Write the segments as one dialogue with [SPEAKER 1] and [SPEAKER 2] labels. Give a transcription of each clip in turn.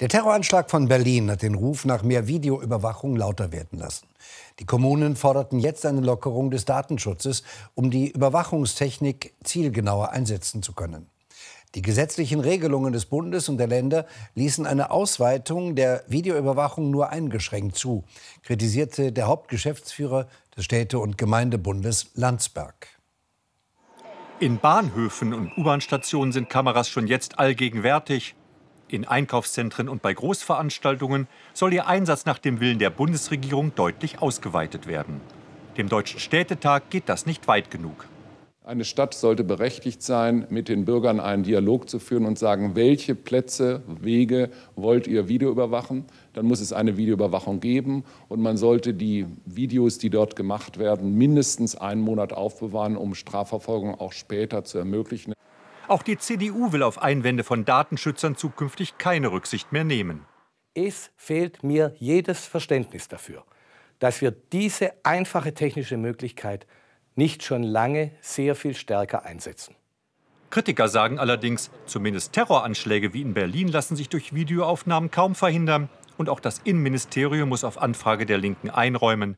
[SPEAKER 1] Der Terroranschlag von Berlin hat den Ruf nach mehr Videoüberwachung lauter werden lassen. Die Kommunen forderten jetzt eine Lockerung des Datenschutzes, um die Überwachungstechnik zielgenauer einsetzen zu können. Die gesetzlichen Regelungen des Bundes und der Länder ließen eine Ausweitung der Videoüberwachung nur eingeschränkt zu, kritisierte der Hauptgeschäftsführer des Städte- und Gemeindebundes Landsberg.
[SPEAKER 2] In Bahnhöfen und U-Bahn-Stationen sind Kameras schon jetzt allgegenwärtig. In Einkaufszentren und bei Großveranstaltungen soll ihr Einsatz nach dem Willen der Bundesregierung deutlich
[SPEAKER 3] ausgeweitet werden. Dem Deutschen Städtetag geht das nicht weit genug. Eine Stadt sollte berechtigt sein, mit den Bürgern einen Dialog zu führen und sagen, welche Plätze, Wege wollt ihr videoüberwachen? Dann muss es eine Videoüberwachung geben und man sollte die Videos, die dort gemacht werden, mindestens einen Monat aufbewahren, um Strafverfolgung auch später zu ermöglichen.
[SPEAKER 2] Auch die CDU will auf Einwände von Datenschützern zukünftig keine Rücksicht mehr nehmen. Es fehlt
[SPEAKER 1] mir jedes Verständnis dafür, dass wir diese einfache technische Möglichkeit nicht schon lange sehr viel stärker
[SPEAKER 2] einsetzen. Kritiker sagen allerdings, zumindest Terroranschläge wie in Berlin lassen sich durch Videoaufnahmen kaum verhindern. Und auch das Innenministerium muss auf Anfrage der Linken einräumen,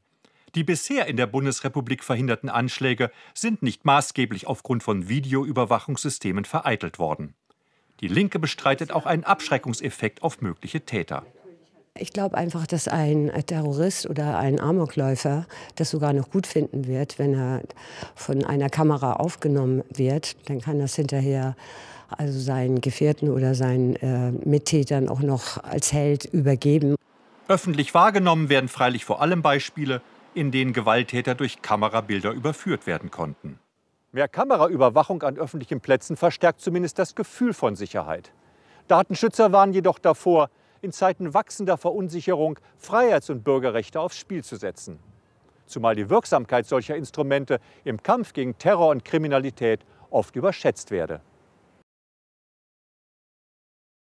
[SPEAKER 2] die bisher in der Bundesrepublik verhinderten Anschläge sind nicht maßgeblich aufgrund von Videoüberwachungssystemen vereitelt worden. Die Linke bestreitet auch einen Abschreckungseffekt auf mögliche Täter.
[SPEAKER 4] Ich glaube einfach, dass ein Terrorist oder ein Amokläufer das sogar noch gut finden wird, wenn er von einer Kamera aufgenommen wird. Dann kann das hinterher also seinen Gefährten oder seinen äh, Mittätern auch noch als Held übergeben.
[SPEAKER 2] Öffentlich wahrgenommen werden freilich vor allem Beispiele, in denen Gewalttäter durch Kamerabilder überführt werden konnten. Mehr Kameraüberwachung an öffentlichen Plätzen verstärkt zumindest das Gefühl von Sicherheit. Datenschützer waren jedoch davor, in Zeiten wachsender Verunsicherung Freiheits- und Bürgerrechte aufs Spiel zu setzen. Zumal die Wirksamkeit solcher Instrumente im Kampf gegen Terror und Kriminalität oft überschätzt werde.